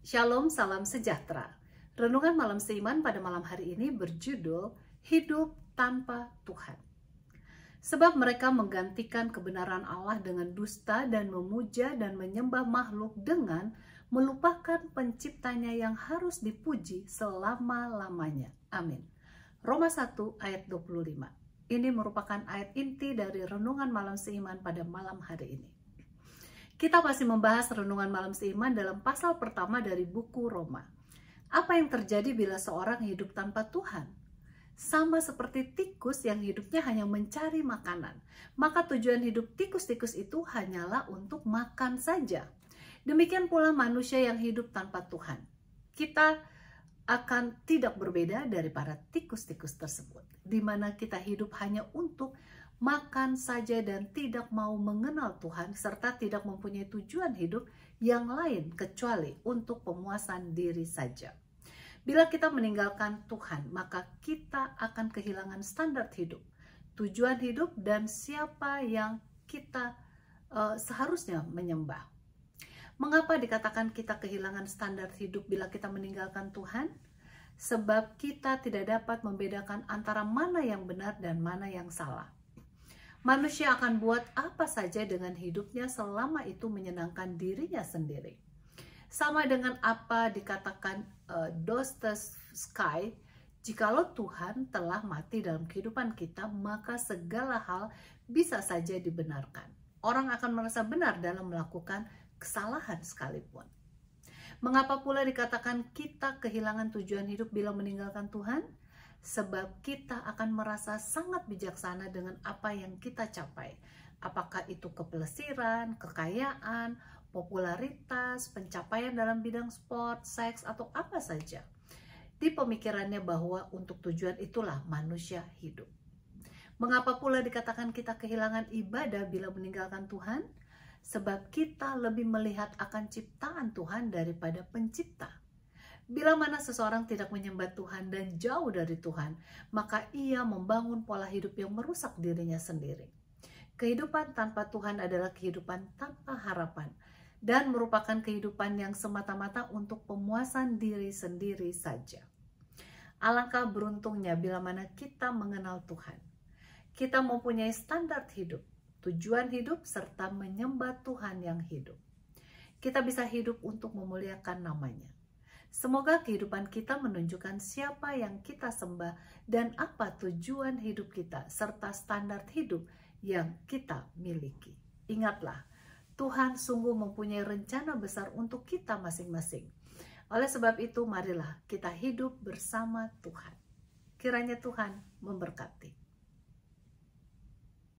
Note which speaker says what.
Speaker 1: Shalom, salam sejahtera. Renungan malam seiman pada malam hari ini berjudul Hidup tanpa Tuhan. Sebab mereka menggantikan kebenaran Allah dengan dusta dan memuja dan menyembah makhluk dengan melupakan penciptanya yang harus dipuji selama-lamanya. Amin. Roma 1 ayat 25. Ini merupakan ayat inti dari renungan malam seiman pada malam hari ini. Kita masih membahas renungan malam seiman dalam pasal pertama dari buku Roma. Apa yang terjadi bila seorang hidup tanpa Tuhan? Sama seperti tikus yang hidupnya hanya mencari makanan, maka tujuan hidup tikus-tikus itu hanyalah untuk makan saja. Demikian pula manusia yang hidup tanpa Tuhan. Kita akan tidak berbeda dari para tikus-tikus tersebut, di mana kita hidup hanya untuk makan saja dan tidak mau mengenal Tuhan serta tidak mempunyai tujuan hidup yang lain kecuali untuk pemuasan diri saja. Bila kita meninggalkan Tuhan, maka kita akan kehilangan standar hidup, tujuan hidup dan siapa yang kita uh, seharusnya menyembah. Mengapa dikatakan kita kehilangan standar hidup bila kita meninggalkan Tuhan? Sebab kita tidak dapat membedakan antara mana yang benar dan mana yang salah Manusia akan buat apa saja dengan hidupnya selama itu menyenangkan dirinya sendiri. Sama dengan apa dikatakan uh, Sky, jikalau Tuhan telah mati dalam kehidupan kita, maka segala hal bisa saja dibenarkan. Orang akan merasa benar dalam melakukan kesalahan sekalipun. Mengapa pula dikatakan kita kehilangan tujuan hidup bila meninggalkan Tuhan? sebab kita akan merasa sangat bijaksana dengan apa yang kita capai. Apakah itu kepelesiran, kekayaan, popularitas, pencapaian dalam bidang sport, seks, atau apa saja. Di pemikirannya bahwa untuk tujuan itulah manusia hidup. Mengapa pula dikatakan kita kehilangan ibadah bila meninggalkan Tuhan? Sebab kita lebih melihat akan ciptaan Tuhan daripada pencipta Bila mana seseorang tidak menyembah Tuhan dan jauh dari Tuhan, maka ia membangun pola hidup yang merusak dirinya sendiri. Kehidupan tanpa Tuhan adalah kehidupan tanpa harapan dan merupakan kehidupan yang semata-mata untuk pemuasan diri sendiri saja. Alangkah beruntungnya bila mana kita mengenal Tuhan. Kita mempunyai standar hidup, tujuan hidup, serta menyembah Tuhan yang hidup. Kita bisa hidup untuk memuliakan namanya Semoga kehidupan kita menunjukkan siapa yang kita sembah dan apa tujuan hidup kita serta standar hidup yang kita miliki. Ingatlah, Tuhan sungguh mempunyai rencana besar untuk kita masing-masing. Oleh sebab itu, marilah kita hidup bersama Tuhan. Kiranya Tuhan memberkati.